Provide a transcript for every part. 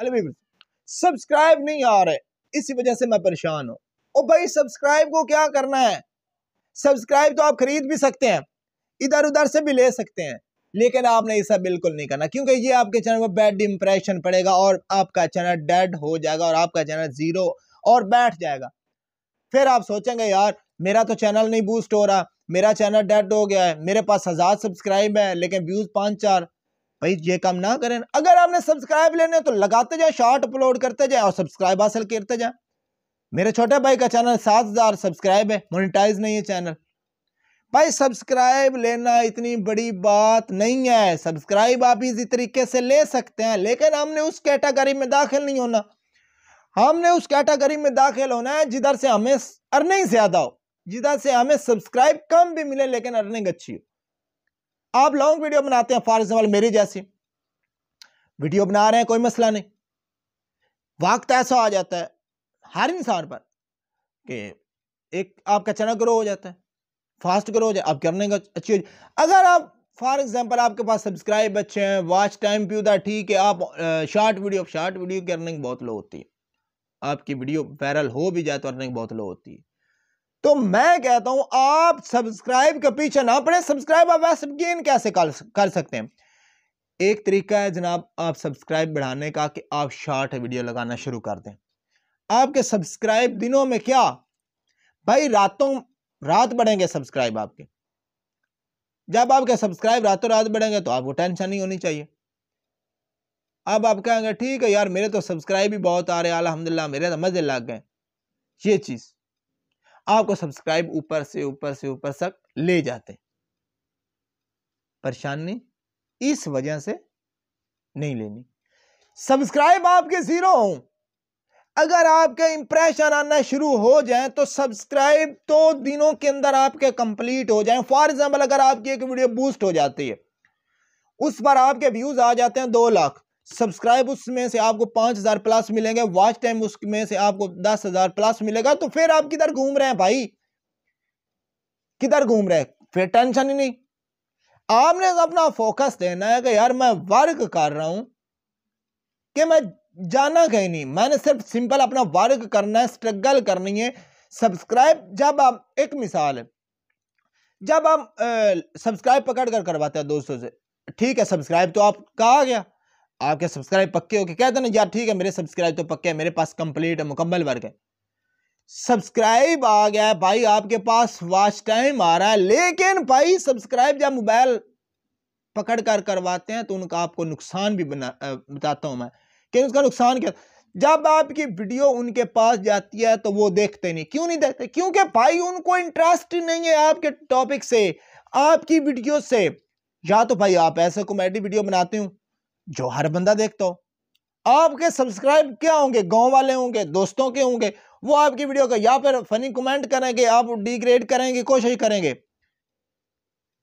अलेबी subscribe नहीं आ रहे इसी वजह से मैं परेशान हूँ और भाई सब्सक्राइब को क्या करना है सब्सक्राइब तो आप खरीद भी सकते हैं इधर उधर से भी ले सकते हैं लेकिन आपने ऐसा बिल्कुल नहीं करना क्योंकि ये आपके चैनल पर बैड इंप्रेशन पड़ेगा और आपका चैनल डेड हो जाएगा और आपका चैनल ज़ीरो और बैठ जाएगा फिर आप सोचेंगे यार मेरा तो चैनल नहीं बूस्ट हो रहा मेरा चैनल डेड हो गया है मेरे पास हज़ार सब्सक्राइब है लेकिन व्यूज़ पांच चार भाई ये काम ना करें अगर आपने सब्सक्राइब लेने तो लगाते जाए शॉर्ट अपलोड करते जाए और सब्सक्राइब हासिल करते जाए मेरे छोटे भाई का चैनल सात हज़ार सब्सक्राइब है मोनिटाइज नहीं है चैनल भाई सब्सक्राइब लेना इतनी बड़ी बात नहीं है सब्सक्राइब आप इसी तरीके से ले सकते हैं लेकिन हमने उस कैटेगरी में दाखिल नहीं होना हमने उस कैटेगरी में दाखिल होना है जिधर से हमें अर्निंग ज़्यादा हो जिधर से हमें सब्सक्राइब कम भी मिले लेकिन अर्निंग अच्छी हो आप लॉन्ग वीडियो बनाते हैं फॉर एग्जाम्पल मेरी जैसी वीडियो बना रहे हैं कोई मसला नहीं वक्त ऐसा आ जाता है हर इंसान पर कि एक आपका चैनल ग्रो हो जाता है फास्ट ग्रो हो जाए आप करने का अच्छी हो जाए अगर आप फॉर एग्जांपल आपके पास सब्सक्राइब अच्छे हैं वॉच टाइम भी उधर ठीक है आप शॉर्ट वीडियो शॉर्ट वीडियो की अर्निंग बहुत लो होती है आपकी वीडियो वायरल हो भी जाए तो अर्निंग बहुत लो होती है तो मैं कहता हूं आप सब्सक्राइब के पीछे ना पड़े सब्सक्राइब आप वैसे गेन कैसे कर सकते हैं एक तरीका है जनाब आप सब्सक्राइब बढ़ाने का कि आप शॉर्ट वीडियो लगाना शुरू कर दें आपके सब्सक्राइब दिनों में क्या भाई रातों रात बढ़ेंगे सब्सक्राइब आपके जब आपके सब्सक्राइब रातों रात बढ़ेंगे तो आपको टेंशन नहीं होनी चाहिए अब आप कहेंगे ठीक है यार मेरे तो सब्सक्राइब भी बहुत आ रहे हैं अलहमदिल्ला मेरे तो मज़े लग गए ये चीज़ आपको सब्सक्राइब ऊपर से ऊपर से ऊपर तक ले जाते परेशानी इस वजह से नहीं लेनी सब्सक्राइब आपके जीरो हो अगर आपके इंप्रेशन आना शुरू हो जाए तो सब्सक्राइब तो दिनों के अंदर आपके कंप्लीट हो जाए फॉर एग्जाम्पल अगर आपकी एक वीडियो बूस्ट हो जाती है उस पर आपके व्यूज आ जाते हैं दो लाख सब्सक्राइब उसमें से आपको पाँच हज़ार प्लस मिलेंगे वॉच टाइम उसमें से आपको दस हज़ार प्लस मिलेगा तो फिर आप किधर घूम रहे हैं भाई किधर घूम रहे हैं फिर टेंशन ही नहीं आपने तो अपना फोकस देना है कि यार मैं वर्क कर रहा हूं कि मैं जाना कहीं नहीं मैंने सिर्फ सिंपल अपना वर्क करना है स्ट्रगल करनी है सब्सक्राइब जब आप एक मिसाल है जब आप सब्सक्राइब पकड़ कर करवाते हैं दोस्तों से ठीक है सब्सक्राइब तो आपका आ गया आपके सब्सक्राइब पक्के हो के कहते ना यार ठीक है मेरे सब्सक्राइब तो पक्के हैं मेरे पास कंप्लीट है मुकम्मल वर्क है सब्सक्राइब आ गया भाई आपके पास वॉच टाइम आ रहा है लेकिन भाई सब्सक्राइब जब मोबाइल पकड़ कर करवाते हैं तो उनका आपको नुकसान भी बना बताता हूं मैं कि उसका नुकसान क्या जब आपकी वीडियो उनके पास जाती है तो वो देखते नहीं क्यों नहीं देखते क्योंकि भाई उनको इंटरेस्ट नहीं है आपके टॉपिक से आपकी वीडियो से या तो भाई आप ऐसे कॉमेडी वीडियो बनाते हो जो हर बंदा देखता हो आपके सब्सक्राइब क्या होंगे गांव वाले होंगे दोस्तों के होंगे वो आपकी वीडियो का या फिर फनी कमेंट करेंगे आप डिग्रेड करेंगे कोशिश करेंगे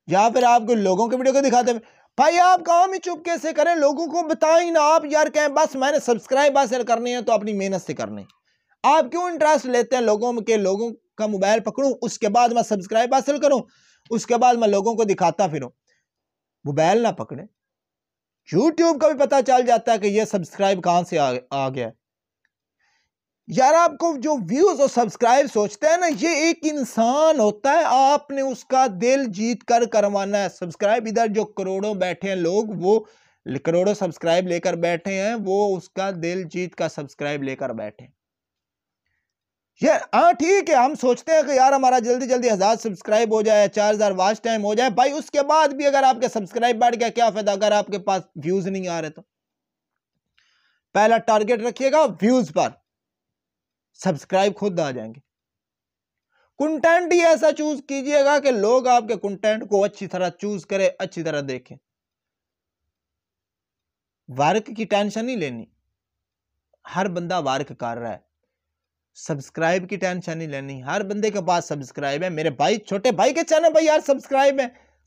या फिर आपको लोगों के वीडियो को दिखाते हैं भाई आप काम ही चुप कैसे करें लोगों को बताएं ना आप यार कहें बस मैंने सब्सक्राइब हासिल करनी है तो अपनी मेहनत से करनी आप क्यों इंटरेस्ट लेते हैं लोगों के लोगों का मोबाइल पकड़ूं उसके बाद मैं सब्सक्राइब हासिल करूं उसके बाद मैं लोगों को दिखाता फिरूं मोबाइल ना पकड़े यूट्यूब का भी पता चल जाता है कि ये सब्सक्राइब कहाँ से आ, आ गया यार आपको जो व्यूज़ और सब्सक्राइब सोचते हैं ना ये एक इंसान होता है आपने उसका दिल जीत कर करवाना है सब्सक्राइब इधर जो करोड़ों बैठे हैं लोग वो करोड़ों सब्सक्राइब लेकर बैठे हैं वो उसका दिल जीत का सब्सक्राइब लेकर बैठे हैं ये हाँ ठीक है हम सोचते हैं कि यार हमारा जल्दी जल्दी हज़ार सब्सक्राइब हो जाए चार हज़ार वाच टाइम हो जाए भाई उसके बाद भी अगर आपके सब्सक्राइब बढ़ गया क्या फ़ायदा अगर आपके पास व्यूज़ नहीं आ रहे तो पहला टारगेट रखिएगा व्यूज़ पर सब्सक्राइब खुद आ जाएंगे कंटेंट ही ऐसा चूज़ कीजिएगा कि लोग आपके कंटेंट को अच्छी तरह चूज़ करें अच्छी तरह देखें वर्क की टेंशन नहीं लेनी हर बंदा वर्क कर रहा है सब्सक्राइब की टेंशन नहीं लेनी हर बंदे के पास सब्सक्राइब है मेरे भाई छोटे भाई के चैनल पर यार सब्सक्राइब है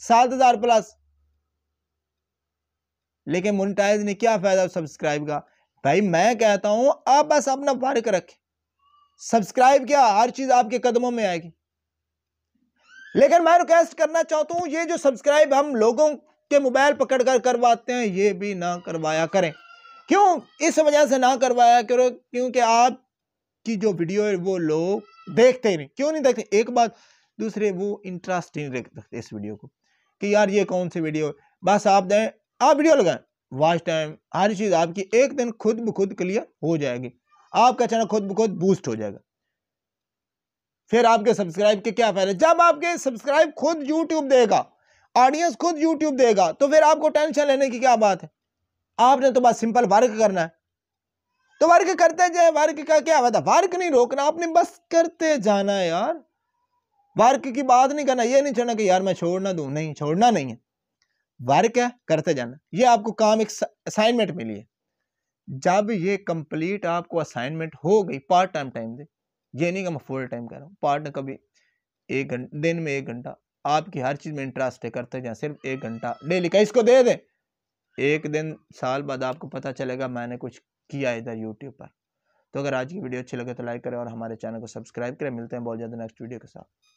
सात हजार प्लस लेकिन मोनिटाइज ने क्या फायदा सब्सक्राइब का भाई मैं कहता हूं आप बस अपना फर्क रखें सब्सक्राइब क्या हर चीज आपके कदमों में आएगी लेकिन मैं रिक्वेस्ट करना चाहता हूं ये जो सब्सक्राइब हम लोगों के मोबाइल पकड़ कर करवाते हैं ये भी ना करवाया करें क्यों इस वजह से ना करवाया करो क्योंकि आप की जो वीडियो है वो लोग देखते नहीं क्यों नहीं देखते एक बात दूसरे वो इंटरेस्ट नहीं रखते इस वीडियो को कि यार ये कौन सी वीडियो बस आप दें आप वीडियो लगाएं वाच टाइम हर चीज़ आपकी एक दिन खुद ब खुद क्लियर हो जाएगी आपका चैनल खुद ब खुद बूस्ट हो जाएगा फिर आपके सब्सक्राइब के क्या फायदे जब आपके सब्सक्राइब खुद यूट्यूब देगा ऑडियंस खुद यूट्यूब देगा तो फिर आपको टेंशन लेने की क्या बात है आपने तो बस सिंपल वर्क करना है तो वर्क करते जाए वर्क का क्या वादा वर्क नहीं रोकना आपने बस करते जाना है यार वर्क की बात नहीं करना ये नहीं छोड़ना कि यार मैं छोड़ना दू नहीं छोड़ना नहीं है वर्क है करते जाना ये आपको काम एक असाइनमेंट मिली है जब ये कंप्लीट आपको असाइनमेंट हो गई पार्ट टाइम टाइम दे ये नहीं कि मैं फुल टाइम कर रहा हूँ पार्ट कभी एक घंटा दिन में एक घंटा आपकी हर चीज़ में इंटरेस्ट है करते जाए सिर्फ एक घंटा डेली का इसको दे दे एक दिन साल बाद आपको पता चलेगा मैंने कुछ किया इधर यूट्यूब पर तो अगर आज की वीडियो अच्छी लगे तो लाइक करें और हमारे चैनल को सब्सक्राइब करें मिलते हैं बहुत ज़्यादा नेक्स्ट वीडियो के साथ